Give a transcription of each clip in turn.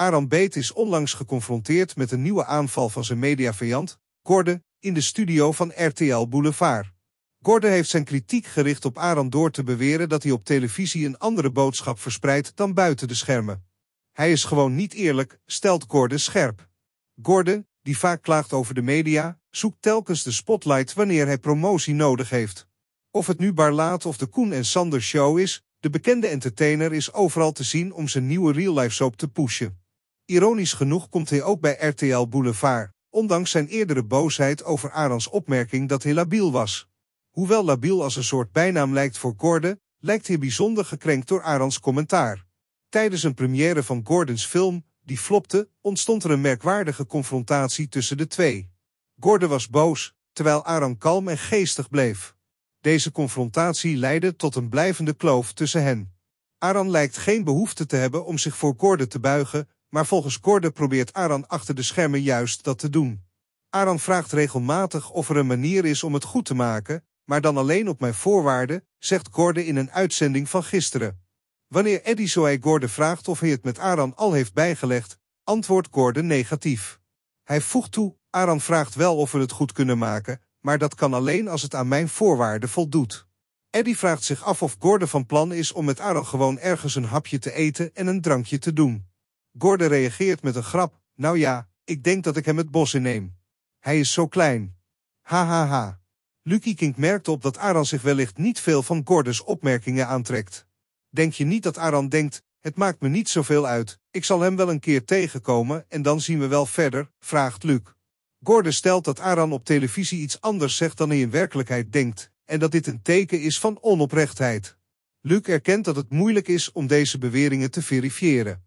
Aram Beet is onlangs geconfronteerd met een nieuwe aanval van zijn mediavijand, Gordon, in de studio van RTL Boulevard. Gordon heeft zijn kritiek gericht op Aram door te beweren dat hij op televisie een andere boodschap verspreidt dan buiten de schermen. Hij is gewoon niet eerlijk, stelt Gordon scherp. Gordon, die vaak klaagt over de media, zoekt telkens de spotlight wanneer hij promotie nodig heeft. Of het nu Barlaat of de Koen en Sander show is, de bekende entertainer is overal te zien om zijn nieuwe real-life soap te pushen. Ironisch genoeg komt hij ook bij RTL Boulevard, ondanks zijn eerdere boosheid over Arans opmerking dat hij labiel was. Hoewel labiel als een soort bijnaam lijkt voor Gordon, lijkt hij bijzonder gekrenkt door Arans commentaar. Tijdens een première van Gordons film, die flopte, ontstond er een merkwaardige confrontatie tussen de twee. Gordon was boos, terwijl Aran kalm en geestig bleef. Deze confrontatie leidde tot een blijvende kloof tussen hen. Aran lijkt geen behoefte te hebben om zich voor Gordon te buigen, maar volgens Gordon probeert Aran achter de schermen juist dat te doen. Aran vraagt regelmatig of er een manier is om het goed te maken, maar dan alleen op mijn voorwaarden, zegt Gordon in een uitzending van gisteren. Wanneer Eddie Zoey Gordon vraagt of hij het met Aran al heeft bijgelegd, antwoordt Gordon negatief. Hij voegt toe, Aran vraagt wel of we het goed kunnen maken, maar dat kan alleen als het aan mijn voorwaarden voldoet. Eddie vraagt zich af of Gordon van plan is om met Aran gewoon ergens een hapje te eten en een drankje te doen. Gordon reageert met een grap. Nou ja, ik denk dat ik hem het bos inneem. Hij is zo klein. Ha ha ha. Lucky King merkt op dat Aran zich wellicht niet veel van Gordons opmerkingen aantrekt. Denk je niet dat Aran denkt, het maakt me niet zoveel uit, ik zal hem wel een keer tegenkomen en dan zien we wel verder, vraagt Luc. Gordon stelt dat Aran op televisie iets anders zegt dan hij in werkelijkheid denkt, en dat dit een teken is van onoprechtheid. Luc erkent dat het moeilijk is om deze beweringen te verifiëren.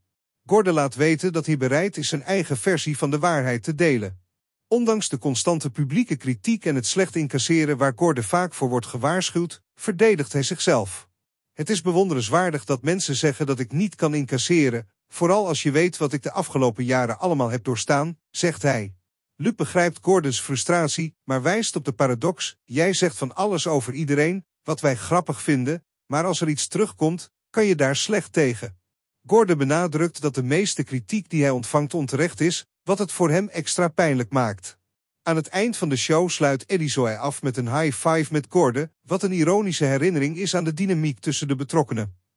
Gordon laat weten dat hij bereid is zijn eigen versie van de waarheid te delen. Ondanks de constante publieke kritiek en het slecht incasseren waar Gordon vaak voor wordt gewaarschuwd, verdedigt hij zichzelf. Het is bewonderenswaardig dat mensen zeggen dat ik niet kan incasseren, vooral als je weet wat ik de afgelopen jaren allemaal heb doorstaan, zegt hij. Luc begrijpt Gordons frustratie, maar wijst op de paradox, jij zegt van alles over iedereen, wat wij grappig vinden, maar als er iets terugkomt, kan je daar slecht tegen. Gordon benadrukt dat de meeste kritiek die hij ontvangt onterecht is, wat het voor hem extra pijnlijk maakt. Aan het eind van de show sluit Eddie Zoe af met een high five met Gordon, wat een ironische herinnering is aan de dynamiek tussen de betrokkenen.